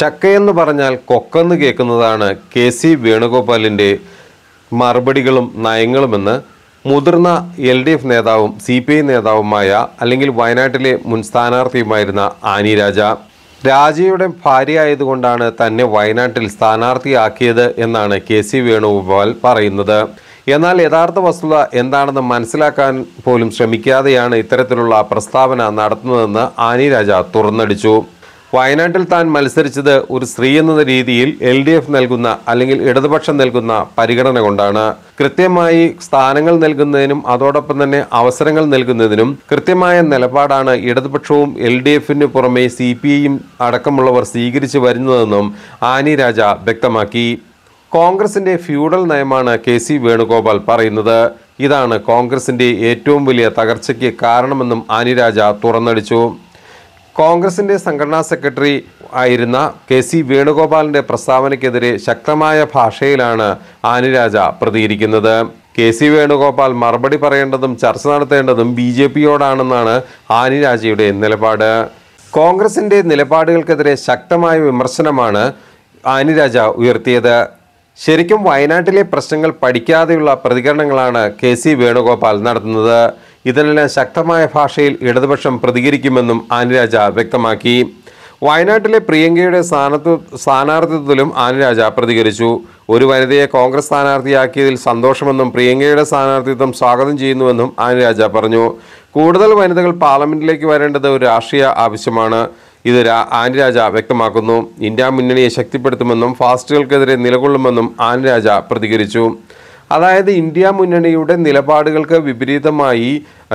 ചക്കയെന്ന് പറഞ്ഞാൽ കൊക്കെന്ന് കേൾക്കുന്നതാണ് K C വേണുഗോപാലിൻ്റെ മറുപടികളും നയങ്ങളുമെന്ന് മുതിർന്ന എൽ ഡി എഫ് നേതാവും സി പി ഐ നേതാവുമായ അല്ലെങ്കിൽ വയനാട്ടിലെ മുൻ സ്ഥാനാർത്ഥിയുമായിരുന്ന ആനി രാജ രാജയുടെ ഭാര്യയായതുകൊണ്ടാണ് തന്നെ വയനാട്ടിൽ സ്ഥാനാർത്ഥിയാക്കിയത് എന്നാണ് കെ സി വേണുഗോപാൽ പറയുന്നത് എന്നാൽ യഥാർത്ഥ വസ്തുത എന്താണെന്ന് മനസ്സിലാക്കാൻ പോലും ശ്രമിക്കാതെയാണ് ഇത്തരത്തിലുള്ള പ്രസ്താവന നടത്തുന്നതെന്ന് ആനി രാജ തുറന്നടിച്ചു വയനാട്ടിൽ താൻ മത്സരിച്ചത് ഒരു സ്ത്രീ എന്ന രീതിയിൽ എൽ ഡി എഫ് നൽകുന്ന അല്ലെങ്കിൽ ഇടതുപക്ഷം നൽകുന്ന പരിഗണന കൊണ്ടാണ് കൃത്യമായി സ്ഥാനങ്ങൾ നൽകുന്നതിനും അതോടൊപ്പം തന്നെ അവസരങ്ങൾ നൽകുന്നതിനും കൃത്യമായ നിലപാടാണ് ഇടതുപക്ഷവും എൽ ഡി എഫിന് പുറമെ സി പി ഐയും അടക്കമുള്ളവർ സ്വീകരിച്ചു വരുന്നതെന്നും ആനി രാജ വ്യക്തമാക്കി കോൺഗ്രസിന്റെ ഫ്യൂഡൽ നയമാണ് കെ സി വേണുഗോപാൽ പറയുന്നത് ഇതാണ് കോൺഗ്രസിന്റെ ഏറ്റവും വലിയ തകർച്ചയ്ക്ക് കാരണമെന്നും ആനിരാജ തുറന്നടിച്ചു കോൺഗ്രസിന്റെ സംഘടനാ സെക്രട്ടറി ആയിരുന്ന കെ സി വേണുഗോപാലിന്റെ പ്രസ്താവനയ്ക്കെതിരെ ശക്തമായ ഭാഷയിലാണ് ആനുരാജ പ്രതികരിക്കുന്നത് കെ സി വേണുഗോപാൽ മറുപടി പറയേണ്ടതും ചർച്ച നടത്തേണ്ടതും ബി ജെ പിയോടാണെന്നാണ് ആനിരാജയുടെ നിലപാട് കോൺഗ്രസിന്റെ നിലപാടുകൾക്കെതിരെ ശക്തമായ വിമർശനമാണ് ആനിരാജ ഉയർത്തിയത് ശരിക്കും വയനാട്ടിലെ പ്രശ്നങ്ങൾ പഠിക്കാതെയുള്ള പ്രതികരണങ്ങളാണ് കെ സി വേണുഗോപാൽ നടത്തുന്നത് ഇതിനെല്ലാം ശക്തമായ ഭാഷയിൽ ഇടതുപക്ഷം പ്രതികരിക്കുമെന്നും ആനുരാജ വ്യക്തമാക്കി വയനാട്ടിലെ പ്രിയങ്കയുടെ സ്ഥാനത്ത് സ്ഥാനാർത്ഥിത്വത്തിലും ആനുരാജ പ്രതികരിച്ചു ഒരു വനിതയെ കോൺഗ്രസ് സ്ഥാനാർത്ഥിയാക്കിയതിൽ സന്തോഷമെന്നും പ്രിയങ്കയുടെ സ്ഥാനാർത്ഥിത്വം സ്വാഗതം ചെയ്യുന്നുവെന്നും ആനുരാജ പറഞ്ഞു കൂടുതൽ വനിതകൾ പാർലമെന്റിലേക്ക് വരേണ്ടത് ഒരു രാഷ്ട്രീയ ആവശ്യമാണ് ഇത് ആനുരാജ വ്യക്തമാക്കുന്നു ഇന്ത്യ മുന്നണിയെ ശക്തിപ്പെടുത്തുമെന്നും ഫാസ്റ്റുകൾക്കെതിരെ നിലകൊള്ളുമെന്നും ആനുരാജ പ്രതികരിച്ചു അതായത് ഇന്ത്യ മുന്നണിയുടെ നിലപാടുകൾക്ക് വിപരീതമായി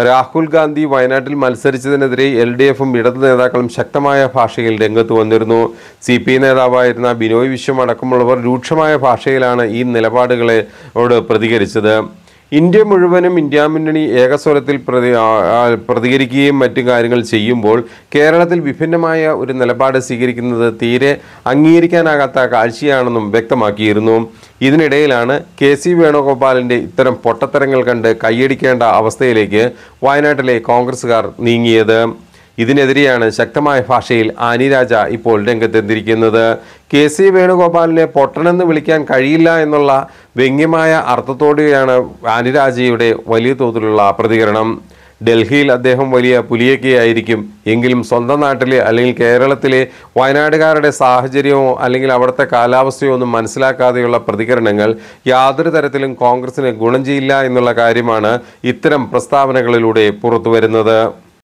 രാഹുൽ ഗാന്ധി വയനാട്ടിൽ മത്സരിച്ചതിനെതിരെ എൽ ഡി എഫും ഇടതു നേതാക്കളും ശക്തമായ ഭാഷയിൽ രംഗത്ത് വന്നിരുന്നു സി പി നേതാവായിരുന്ന ബിനോയ് വിശ്വം അടക്കമുള്ളവർ രൂക്ഷമായ ഭാഷയിലാണ് ഈ നിലപാടുകളെ പ്രതികരിച്ചത് ഇന്ത്യ മുഴുവനും ഇന്ത്യ മുന്നണി ഏകസ്വരത്തിൽ പ്രതി പ്രതികരിക്കുകയും മറ്റു കാര്യങ്ങൾ ചെയ്യുമ്പോൾ കേരളത്തിൽ വിഭിന്നമായ ഒരു നിലപാട് സ്വീകരിക്കുന്നത് തീരെ അംഗീകരിക്കാനാകാത്ത കാഴ്ചയാണെന്നും വ്യക്തമാക്കിയിരുന്നു ഇതിനിടയിലാണ് കെ സി വേണുഗോപാലിൻ്റെ ഇത്തരം പൊട്ടത്തരങ്ങൾ കണ്ട് കൈയടിക്കേണ്ട അവസ്ഥയിലേക്ക് വയനാട്ടിലെ കോൺഗ്രസ്സുകാർ നീങ്ങിയത് ഇതിനെതിരെയാണ് ശക്തമായ ഭാഷയിൽ ആനിരാജ ഇപ്പോൾ രംഗത്തെത്തിയിരിക്കുന്നത് കെ സി വേണുഗോപാലിനെ പൊട്ടണെന്ന് വിളിക്കാൻ കഴിയില്ല എന്നുള്ള വ്യംഗ്യമായ അർത്ഥത്തോടെയാണ് ആനിരാജയുടെ വലിയ തോതിലുള്ള പ്രതികരണം ഡൽഹിയിൽ അദ്ദേഹം വലിയ പുലിയൊക്കെയായിരിക്കും എങ്കിലും സ്വന്തം നാട്ടിലെ അല്ലെങ്കിൽ കേരളത്തിലെ വയനാടുകാരുടെ സാഹചര്യമോ അല്ലെങ്കിൽ അവിടുത്തെ കാലാവസ്ഥയോ ഒന്നും മനസ്സിലാക്കാതെയുള്ള പ്രതികരണങ്ങൾ യാതൊരു തരത്തിലും കോൺഗ്രസിന് ഗുണം ചെയ്യില്ല എന്നുള്ള കാര്യമാണ് ഇത്തരം പ്രസ്താവനകളിലൂടെ പുറത്തുവരുന്നത്